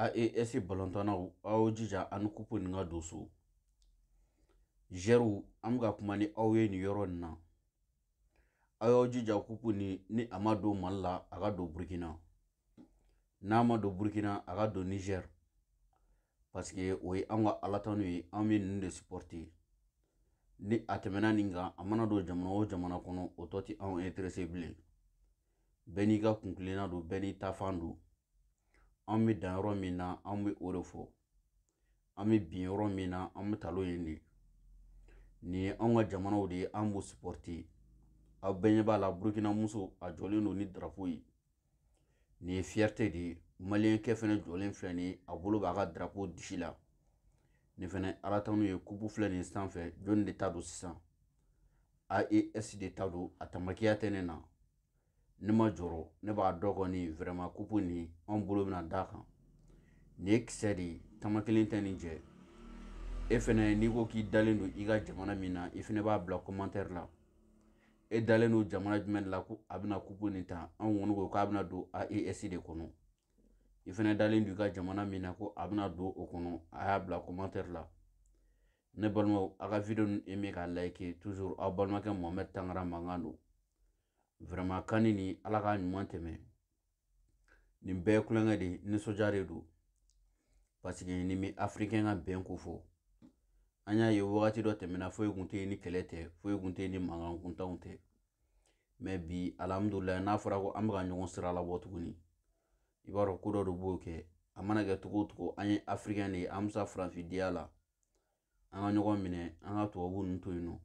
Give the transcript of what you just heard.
AES e balontannaw aw y'aw jija ani kupu nin ka don zɛriw an bɛ ka kuma ni aw ye nin yɔrɔ nin na aw y'aw jija kupu nin ni a ma don mali la a ka don burukina n'a ma don burukina a ka don nizɛri paseke o ye an ka alatanu ye an bɛ ninnu de supporter ni a tɛmɛna nin kan a mana don jamana o jamana kɔnɔ o tɔ tɛ anw interese bilen bɛɛ n'i ka kunkilenna don bɛɛ n'i ta don An bɛ dan yɔrɔ min na an bɛ o de fɔ an bɛ bin yɔrɔ min na an bɛ taa yen de nin ye an ka jamanaw de ye an b'u aw bɛɛ ɲɛ b'a la burukinamuso a jɔlen don ni darapo ye nin ye fiyɛte de ye maliyɛnkɛ fana jɔlen filɛ nin ye a bolo b'a ka darapo disi la nin fana ala tanu ye kupu filɛ nin sanfɛ jɔnni de ta don sisan AES de ta don a tamakiya tɛ ne na ne ma jɔrɔ ne b'a dɔ ni vraiment coupe ni on bolo na daka nek seri de n'i k'i jamana b'a commentaire la e dalen jamana jumɛn de la ko a coupe ni ta on kɔni ko k'a do a e de kono i coup dalen don jamana ko abna do don a la ne a video like toujours abonnement Mohamed Tangara kan kanini ala k'a ɲuman tɛmɛ nin bɛɛ kulonkɛ de nisɔndiya de don paseke nin bɛ afirikɛn ka bɛn ko fɔ an y'a ye wagati dɔ tɛmɛna foyi tun tɛ yen ni kɛlɛ tɛ foyi tun tɛ yen ni mankan kuntanw tɛ mɛ bi alihamudulilayi n'a fɔra ko an bɛ ka ɲɔgɔn sira labɔ tuguni i b'a dɔn ko dɔ de b'o kɛ a mana kɛ cogo o cogo an ye afirikɛn de ye an bɛ sa farafindiya la an ka ɲɔgɔn minɛ an ka tubabu ninnu to yen nɔ